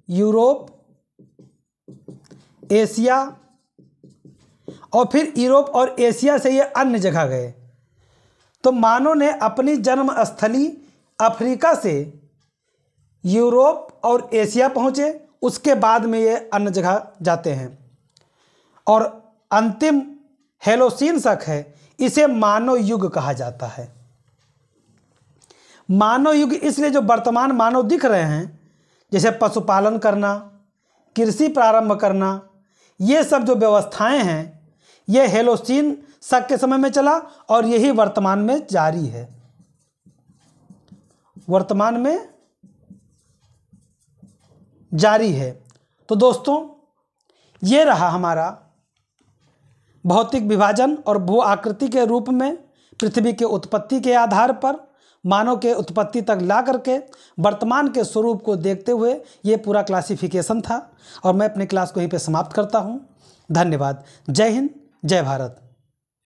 यूरोप एशिया और फिर यूरोप और एशिया से ये अन्य जगह गए तो मानव ने अपनी जन्मस्थली अफ्रीका से यूरोप और एशिया पहुँचे उसके बाद में ये अन्य जगह जाते हैं और अंतिम हेलोसिन शक है इसे मानव युग कहा जाता है मानव युग इसलिए जो वर्तमान मानव दिख रहे हैं जैसे पशुपालन करना कृषि प्रारंभ करना ये सब जो व्यवस्थाएं हैं ये हेलोसिन शक के समय में चला और यही वर्तमान में जारी है वर्तमान में जारी है तो दोस्तों ये रहा हमारा भौतिक विभाजन और भू आकृति के रूप में पृथ्वी के उत्पत्ति के आधार पर मानव के उत्पत्ति तक ला करके वर्तमान के स्वरूप को देखते हुए ये पूरा क्लासिफिकेशन था और मैं अपने क्लास को यहीं पे समाप्त करता हूँ धन्यवाद जय हिंद जय भारत